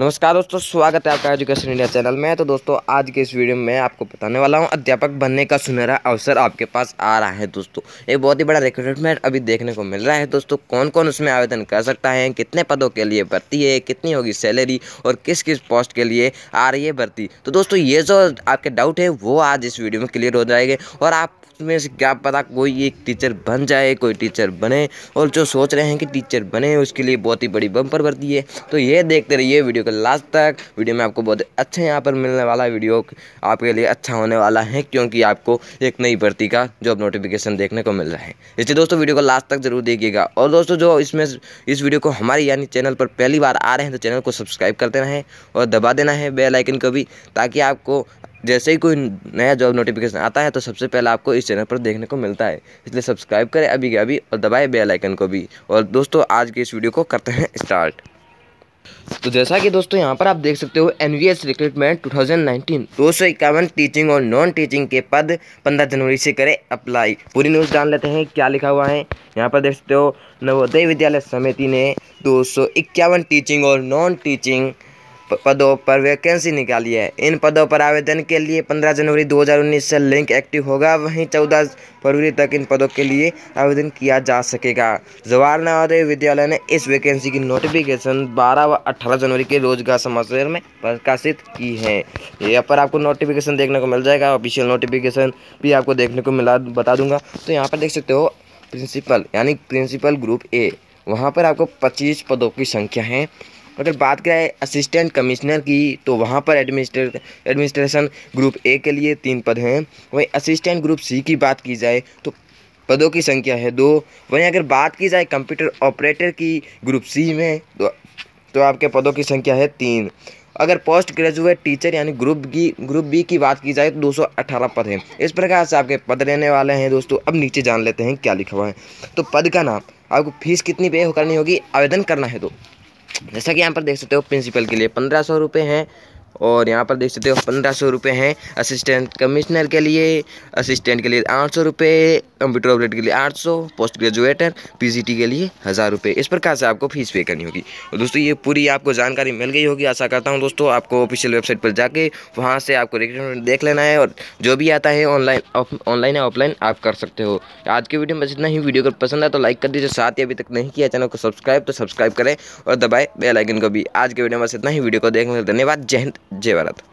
नमस्कार दोस्तों स्वागत है आपका एजुकेशन इंडिया चैनल में तो दोस्तों आज के इस वीडियो में आपको बताने वाला हूं अध्यापक बनने का सुनहरा अवसर आपके पास आ रहा है दोस्तों एक बहुत ही बड़ा रिक्रूटमेंट अभी देखने को मिल रहा है दोस्तों कौन कौन उसमें आवेदन कर सकता है कितने पदों के लिए भर्ती है कितनी होगी सैलरी और किस किस पोस्ट के लिए आ रही है भर्ती तो दोस्तों ये जो आपके डाउट है वो आज इस वीडियो में क्लियर हो जाएंगे और आप में से क्या पता कोई एक टीचर बन जाए कोई टीचर बने और जो सोच रहे हैं कि टीचर बने उसके लिए बहुत ही बड़ी बम्पर भर्ती है तो ये देखते रहिए वीडियो पर लास्ट तक वीडियो में आपको बहुत अच्छा यहाँ पर मिलने वाला है वीडियो आपके लिए अच्छा होने वाला है क्योंकि आपको एक नई भर्ती का जॉब नोटिफिकेशन देखने को मिल रहा है इसलिए दोस्तों वीडियो को लास्ट तक जरूर देखिएगा और दोस्तों जो इसमें इस वीडियो को हमारे यानी चैनल पर पहली बार आ रहे हैं तो चैनल को सब्सक्राइब करते है और दबा देना है बेलाइकन को भी ताकि आपको जैसे ही कोई नया जॉब नोटिफिकेशन आता है तो सबसे पहले आपको इस चैनल पर देखने को मिलता है इसलिए सब्सक्राइब करें अभी के अभी और दबाएं बेल आइकन को भी और दोस्तों आज के इस वीडियो को करते हैं स्टार्ट तो जैसा कि दोस्तों यहाँ पर आप देख सकते हो N S recruitment two thousand nineteen दो सौ इक्यावन टीचिंग और नॉन टीचिंग के पद पंद्रह जनवरी से करें अप्लाई पूरी न्यूज़ जान लेते हैं क्या लिखा हुआ है यहाँ पर देख सकते हो नवोदय विद्यालय समिति ने दो सौ इक्यावन टीचिंग और नॉन टीचिंग पदों पर वैकेंसी निकाली है इन पदों पर आवेदन के लिए 15 जनवरी 2019 से लिंक एक्टिव होगा वहीं 14 फरवरी तक इन पदों के लिए आवेदन किया जा सकेगा जवाहर नवोदय विद्यालय ने इस वैकेंसी की नोटिफिकेशन 12 व 18 जनवरी के रोजगार समाचार में प्रकाशित की है यहाँ पर आपको नोटिफिकेशन देखने को मिल जाएगा ऑफिशियल नोटिफिकेशन भी आपको देखने को मिला बता दूंगा तो यहाँ पर देख सकते हो प्रिंसिपल यानी प्रिंसिपल ग्रुप ए वहाँ पर आपको 25 पदों की संख्या है अगर बात करें असिस्टेंट कमिश्नर की तो वहाँ पर एडमिनिस्ट्रे एडमिनिस्ट्रेशन ग्रुप ए के लिए तीन पद हैं वहीं असिस्टेंट ग्रुप सी की बात की जाए तो पदों की संख्या है दो वहीं अगर बात की जाए कंप्यूटर ऑपरेटर की ग्रुप सी में तो, तो आपके पदों की संख्या है तीन अगर पोस्ट ग्रेजुएट टीचर यानी ग्रुप की ग्रुप बी की बात की जाए तो दो पद हैं इस प्रकार से आपके पद रहने वाले हैं दोस्तों अब नीचे जान लेते हैं क्या लिखा हुआ है तो पद का नाम आपको फीस कितनी पे करनी होगी आवेदन करना है तो जैसा कि यहाँ पर देख सकते हो प्रिंसिपल के लिए पंद्रह सौ रुपये हैं और यहाँ पर देख सकते हो पंद्रह सौ रुपये हैं असिस्टेंट कमिश्नर के लिए असिस्टेंट के लिए आठ सौ रुपये कंप्यूटर ऑपरेट के लिए 800 पोस्ट ग्रेजुएटर पीजीटी के लिए हज़ार रुपये इस प्रकार से आपको फीस पे करनी होगी और तो दोस्तों ये पूरी आपको जानकारी मिल गई होगी आशा करता हूँ दोस्तों आपको ऑफिशियल वेबसाइट पर जाके वहाँ से आपको रिक्रूटमेंट देख लेना है और जो भी आता है ऑनलाइन ऑनलाइन या ऑफलाइन आप कर सकते हो आज के वीडियो में बस इतना ही वीडियो को पसंद है तो लाइक कर दीजिए साथ ही अभी तक नहीं किया चैनल को सब्सक्राइब तो सब्सक्राइब करें और दबाए बेलाइकन को भी आज के वीडियो में बस इतना ही वीडियो को देखने के लिए धन्यवाद जय हिंद जय भारत